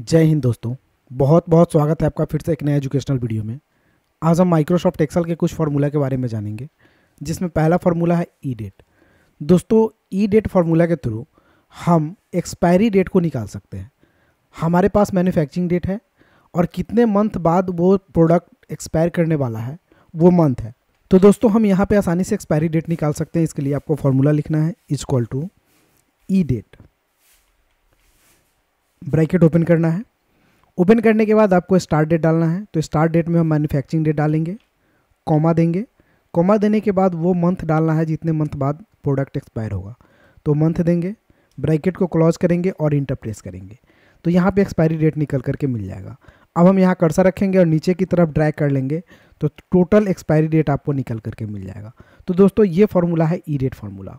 जय हिंद दोस्तों बहुत बहुत स्वागत है आपका फिर से एक नए एजुकेशनल वीडियो में आज हम माइक्रोसॉफ्ट एक्सेल के कुछ फार्मूला के बारे में जानेंगे जिसमें पहला फार्मूला है ई डेट दोस्तों ई डेट फार्मूला के थ्रू हम एक्सपायरी डेट को निकाल सकते हैं हमारे पास मैन्युफैक्चरिंग डेट है और कितने मंथ बाद वो प्रोडक्ट एक्सपायर करने वाला है वो मंथ है तो दोस्तों हम यहाँ पर आसानी से एक्सपायरी डेट निकाल सकते हैं इसके लिए आपको फार्मूला लिखना है is to E date bracket open करना है ओपन करने के बाद आपको स्टार्ट डेट डालना है तो स्टार्ट डेट में हम मैन्युफैक्चरिंग डेट डालेंगे कॉमा देंगे कॉमा देने के बाद वो मंथ डालना है जितने मंथ बाद प्रोडक्ट एक्सपायर होगा तो मंथ देंगे ब्रैकेट को क्लोज करेंगे और इंटरप्रेस करेंगे तो यहाँ पे एक्सपायरी डेट निकल करके मिल जाएगा अब हम यहाँ कर्सा रखेंगे और नीचे की तरफ ड्रैग कर लेंगे तो टोटल एक्सपायरी डेट आपको निकल करके मिल जाएगा तो दोस्तों ये फार्मूला है ई रेट फार्मूला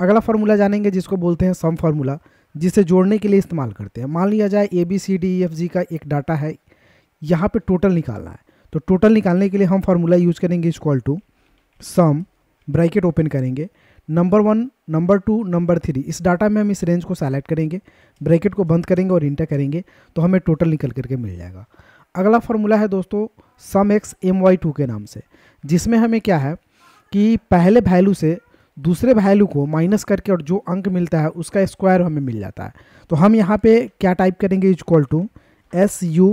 अगला फार्मूला जानेंगे जिसको बोलते हैं सम फार्मूला जिसे जोड़ने के लिए इस्तेमाल करते हैं मान लिया जाए A B C D E F G का एक डाटा है यहाँ पे टोटल निकालना है तो टोटल निकालने के लिए हम फार्मूला यूज़ करेंगे call to sum bracket open करेंगे number one number two number three इस डाटा में हम इस रेंज को सेलेक्ट करेंगे ब्रैकेट को बंद करेंगे और इंटर करेंगे तो हमें टोटल निकल करके मिल जाएगा अगला फार्मूला है दोस्तों sum X M Y two के नाम से जिसमें हमें क्या है कि पहले वैल्यू से दूसरे वैल्यू को माइनस करके और जो अंक मिलता है उसका स्क्वायर हमें मिल जाता है तो हम यहाँ पे क्या टाइप करेंगे is equal to S U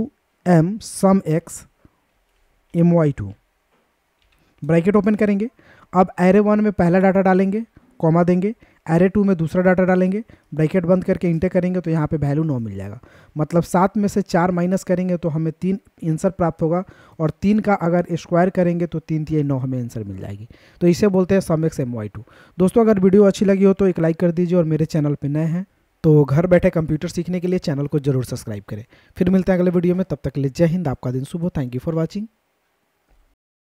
M sum X M Y two bracket open करेंगे अब एरे वन में पहला डाटा डालेंगे कॉमा देंगे एरे टू में दूसरा डाटा डालेंगे ब्रैकेट बंद करके इंटर करेंगे तो यहाँ पे वैल्यू नौ मिल जाएगा मतलब सात में से चार माइनस करेंगे तो हमें तीन आंसर प्राप्त होगा और तीन का अगर स्क्वायर करेंगे तो तीन तीन नौ हमें आंसर मिल जाएगी तो इसे बोलते हैं sum X M Y two दोस्तों अगर वीडियो अच्छी लगी हो तो एक लाइक कर दीजिए और मेरे चैनल पर नए हैं तो घर बैठे कंप्यूटर सीखने के लिए चैनल को जरूर सब्सक्राइब करें फिर मिलते हैं अगले वीडियो में तब तक के लिए जय हिंद आपका दिन शुभ हो थैंक यू फॉर वॉचिंग